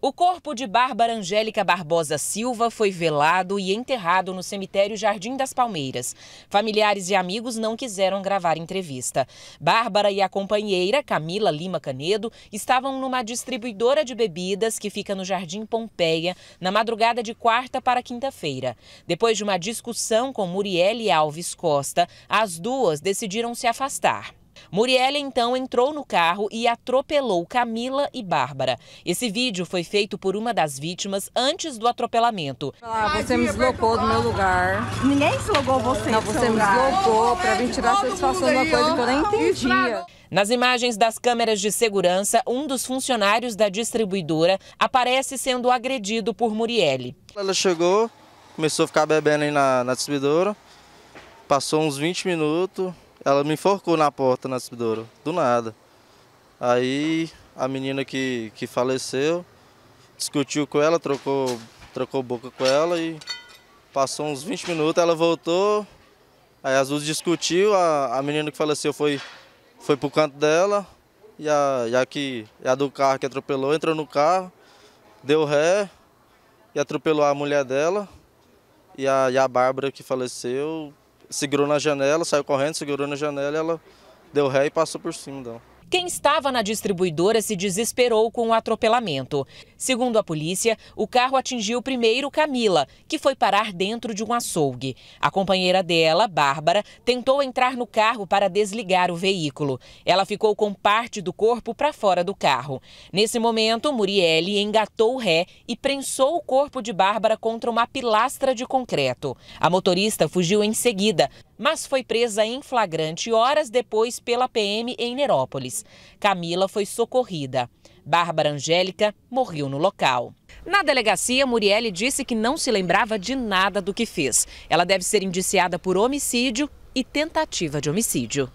O corpo de Bárbara Angélica Barbosa Silva foi velado e enterrado no cemitério Jardim das Palmeiras. Familiares e amigos não quiseram gravar entrevista. Bárbara e a companheira, Camila Lima Canedo, estavam numa distribuidora de bebidas que fica no Jardim Pompeia, na madrugada de quarta para quinta-feira. Depois de uma discussão com Muriel Alves Costa, as duas decidiram se afastar. Murielle então entrou no carro e atropelou Camila e Bárbara. Esse vídeo foi feito por uma das vítimas antes do atropelamento. Ah, você me deslocou do meu lugar. Ninguém deslocou você. Não, você me deslocou para vir tirar satisfação de uma coisa que eu nem entendia. Nas imagens das câmeras de segurança, um dos funcionários da distribuidora aparece sendo agredido por Murielle. Ela chegou, começou a ficar bebendo aí na, na distribuidora, passou uns 20 minutos, ela me enforcou na porta na distribuidora, do nada. Aí a menina que, que faleceu discutiu com ela, trocou, trocou boca com ela e passou uns 20 minutos, ela voltou, aí as duas discutiu, a, a menina que faleceu foi, foi pro canto dela e a, e a, que, e a do carro que atropelou entrou no carro, deu ré e atropelou a mulher dela e a, e a Bárbara que faleceu segurou na janela, saiu correndo, segurou na janela, ela deu ré e passou por cima dela. Quem estava na distribuidora se desesperou com o atropelamento. Segundo a polícia, o carro atingiu primeiro Camila, que foi parar dentro de um açougue. A companheira dela, Bárbara, tentou entrar no carro para desligar o veículo. Ela ficou com parte do corpo para fora do carro. Nesse momento, Murielle engatou o ré e prensou o corpo de Bárbara contra uma pilastra de concreto. A motorista fugiu em seguida, mas foi presa em flagrante horas depois pela PM em Nerópolis. Camila foi socorrida. Bárbara Angélica morreu no local. Na delegacia, Murielle disse que não se lembrava de nada do que fez. Ela deve ser indiciada por homicídio e tentativa de homicídio.